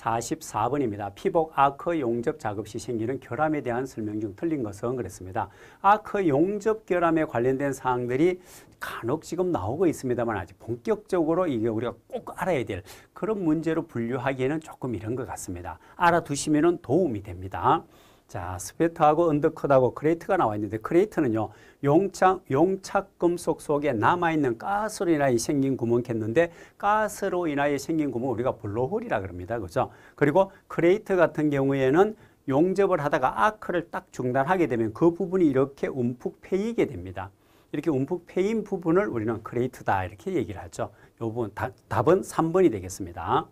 44번입니다. 피복 아크 용접 작업 시 생기는 결함에 대한 설명 중 틀린 것은 그랬습니다. 아크 용접 결함에 관련된 사항들이 간혹 지금 나오고 있습니다만 아직 본격적으로 이게 우리가 꼭 알아야 될 그런 문제로 분류하기에는 조금 이런 것 같습니다. 알아두시면 도움이 됩니다. 자, 스페트하고 언더컷하고 크레이트가 나와 있는데 크레이트는요. 용착 용착 금속 속에 남아 있는 가스로 인하여 생긴 구멍 했는데 가스로 인하여 생긴 구멍 우리가 블로홀이라 그럽니다. 그죠? 그리고 크레이트 같은 경우에는 용접을 하다가 아크를 딱 중단하게 되면 그 부분이 이렇게 움푹 패이게 됩니다. 이렇게 움푹 패인 부분을 우리는 크레이트다 이렇게 얘기를 하죠. 요 부분 답은 3번이 되겠습니다.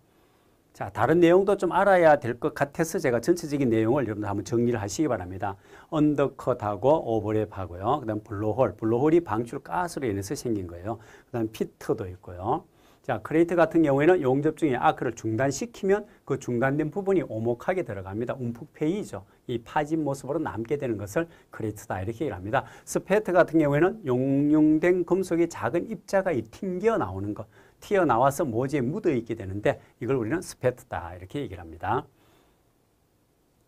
자, 다른 내용도 좀 알아야 될 것 같아서 제가 전체적인 내용을 여러분들 한번 정리를 하시기 바랍니다. 언더컷하고 오버랩하고요. 그 다음 블로홀. 블로홀이 방출가스로 인해서 생긴 거예요. 그 다음 피트도 있고요. 자, 크레이트 같은 경우에는 용접 중에 아크를 중단시키면 그 중단된 부분이 오목하게 들어갑니다. 움푹 패이죠. 이 파진 모습으로 남게 되는 것을 크레이트다 이렇게 얘기 합니다. 스페트 같은 경우에는 용융된 금속의 작은 입자가 이 튕겨 나오는 것. 튀어나와서 모지에 묻어있게 되는데 이걸 우리는 스페트다 이렇게 얘기를 합니다.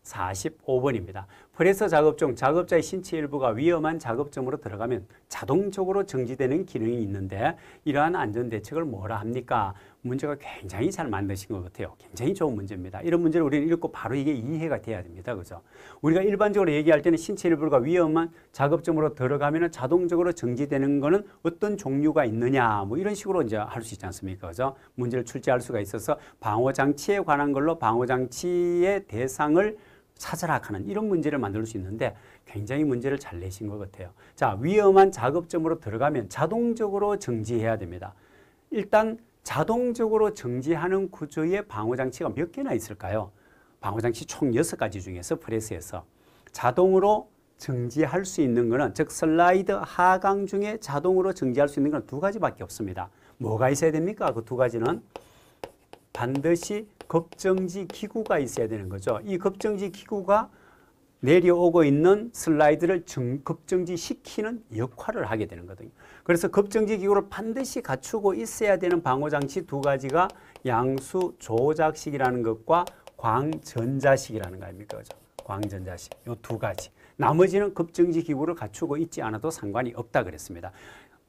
45번입니다. 프레서 작업종 작업자의 신체 일부가 위험한 작업점으로 들어가면 자동적으로 정지되는 기능이 있는데 이러한 안전 대책을 뭐라 합니까? 문제가 굉장히 잘 만드신 것 같아요. 굉장히 좋은 문제입니다. 이런 문제를 우리는 읽고 바로 이게 이해가 돼야 됩니다. 그죠? 우리가 일반적으로 얘기할 때는 신체 일부가 위험한 작업점으로 들어가면 자동적으로 정지되는 거는 어떤 종류가 있느냐 뭐 이런 식으로 이제 할 수 있지 않습니까? 그죠? 문제를 출제할 수가 있어서 방어장치에 관한 걸로 방어장치의 대상을 사으락하는 이런 문제를 만들 수 있는데 굉장히 문제를 잘 내신 것 같아요. 자 위험한 작업점으로 들어가면 자동적으로 정지해야 됩니다. 일단 자동적으로 정지하는 구조의 방호장치가 몇 개나 있을까요? 방호장치 총 6가지 중에서 프레스에서 자동으로 정지할 수 있는 것은 즉 슬라이드 하강 중에 자동으로 정지할 수 있는 것은 두 가지밖에 없습니다. 뭐가 있어야 됩니까? 그 두 가지는 반드시 급정지 기구가 있어야 되는 거죠. 이 급정지 기구가 내려오고 있는 슬라이드를 정, 급정지시키는 역할을 하게 되는 거거든요. 그래서 급정지 기구를 반드시 갖추고 있어야 되는 방호장치 두 가지가 양수 조작식이라는 것과 광전자식이라는 거 아닙니까? 그죠? 광전자식 이 두 가지. 나머지는 급정지 기구를 갖추고 있지 않아도 상관이 없다 그랬습니다.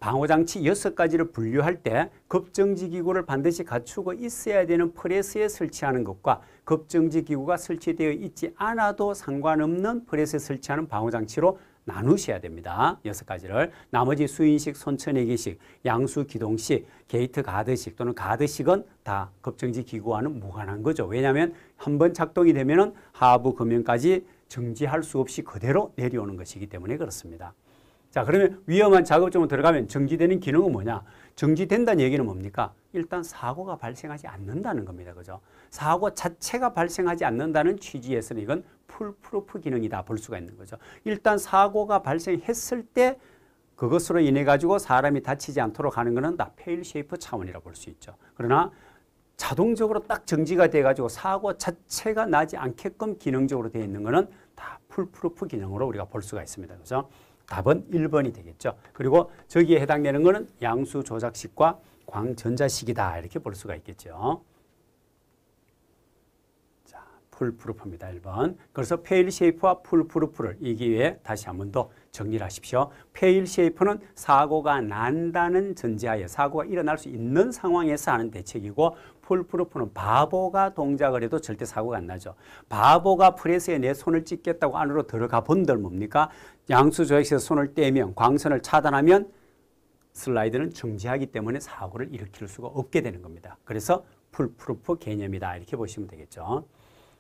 방호장치 6가지를 분류할 때 급정지 기구를 반드시 갖추고 있어야 되는 프레스에 설치하는 것과 급정지 기구가 설치되어 있지 않아도 상관없는 프레스에 설치하는 방호장치로 나누셔야 됩니다. 여섯 가지를. 나머지 수인식, 손천내기식, 양수 기동식, 게이트 가드식 또는 가드식은 다 급정지 기구와는 무관한 거죠. 왜냐하면 한 번 작동이 되면 하부 금융까지 정지할 수 없이 그대로 내려오는 것이기 때문에 그렇습니다. 자 그러면 위험한 작업종으로 들어가면 정지되는 기능은 뭐냐? 정지된다는 얘기는 뭡니까? 일단 사고가 발생하지 않는다는 겁니다. 그죠? 사고 자체가 발생하지 않는다는 취지에서는 이건 풀프루프 기능이다 볼 수가 있는 거죠. 일단 사고가 발생했을 때 그것으로 인해 가지고 사람이 다치지 않도록 하는 것은 다 페일 쉐이프 차원이라 볼 수 있죠. 그러나 자동적으로 딱 정지가 돼 가지고 사고 자체가 나지 않게끔 기능적으로 되어 있는 것은 다 풀프루프 기능으로 우리가 볼 수가 있습니다. 그죠? 답은 1번이 되겠죠. 그리고 저기에 해당되는 것은 양수 조작식과 광전자식이다 이렇게 볼 수가 있겠죠. 풀프루프입니다. 1번. 그래서 페일 쉐이프와 풀프루프를 이 기회에 다시 한 번 더 정리를 하십시오. 페일 쉐이프는 사고가 난다는 전제하에 사고가 일어날 수 있는 상황에서 하는 대책이고 풀프루프는 바보가 동작을 해도 절대 사고가 안 나죠. 바보가 프레스에 내 손을 찍겠다고 안으로 들어가 본들 뭡니까? 양수조액에서 손을 떼면 광선을 차단하면 슬라이드는 정지하기 때문에 사고를 일으킬 수가 없게 되는 겁니다. 그래서 풀프루프 개념이다 이렇게 보시면 되겠죠.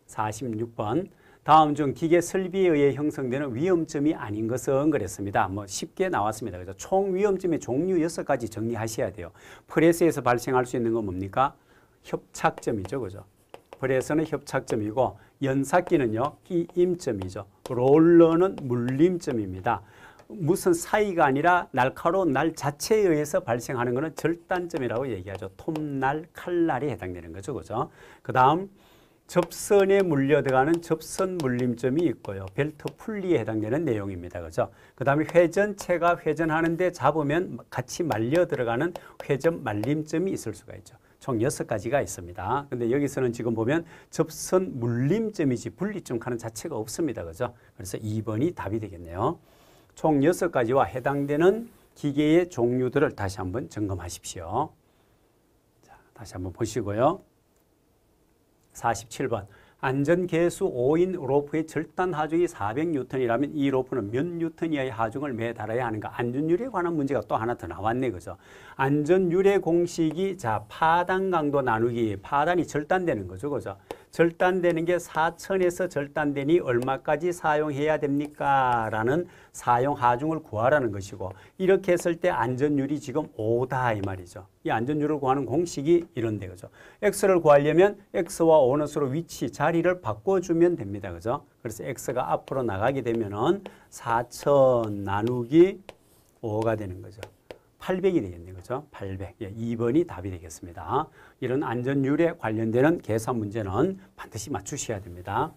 46번 다음 중 기계 설비에 의해 형성되는 위험점이 아닌 것은 그랬습니다. 뭐 쉽게 나왔습니다. 그래서 총 위험점의 종류 6가지 정리하셔야 돼요. 프레스에서 발생할 수 있는 건 뭡니까? 협착점이죠. 그죠? 프레스는 협착점이고 연삭기는요. 끼임점이죠. 롤러는 물림점입니다. 무슨 사이가 아니라 날카로운 날 자체에 의해서 발생하는 것은 절단점이라고 얘기하죠. 톱날, 칼날이 해당되는 거죠. 그죠? 그 다음 접선에 물려들어가는 접선 물림점이 있고요. 벨트 풀리에 해당되는 내용입니다. 그죠? 그 다음에 회전체가 회전하는데 잡으면 같이 말려 들어가는 회전 말림점이 있을 수가 있죠. 총 6가지가 있습니다. 근데 여기서는 지금 보면 접선 물림점이지 분리점 하는 자체가 없습니다. 그죠? 그래서 2번이 답이 되겠네요. 총 6가지와 해당되는 기계의 종류들을 다시 한번 점검하십시오. 자, 다시 한번 보시고요. 47번 안전계수 5인 로프의 절단 하중이 400뉴턴이라면 이 로프는 몇 뉴턴 이하의 하중을 매 달아야 하는가 안전유리에 관한 문제가 또 하나 더 나왔네 그죠 안전유리 공식이 자 파단 강도 나누기 파단이 절단되는 거죠 그죠 절단되는 게 4천에서 절단되니 얼마까지 사용해야 됩니까? 라는 사용 하중을 구하라는 것이고 이렇게 했을 때 안전율이 지금 5다 이 말이죠. 이 안전율을 구하는 공식이 이런데 그죠. x를 구하려면 x와 5는 서로 위치, 자리 자리를 바꿔주면 됩니다. 그죠? 그래서 x가 앞으로 나가게 되면은 4천 나누기 5가 되는 거죠. 800이 되겠네요. 그죠? 800. 예, 2번이 답이 되겠습니다. 이런 안전율에 관련되는 계산 문제는 반드시 맞추셔야 됩니다.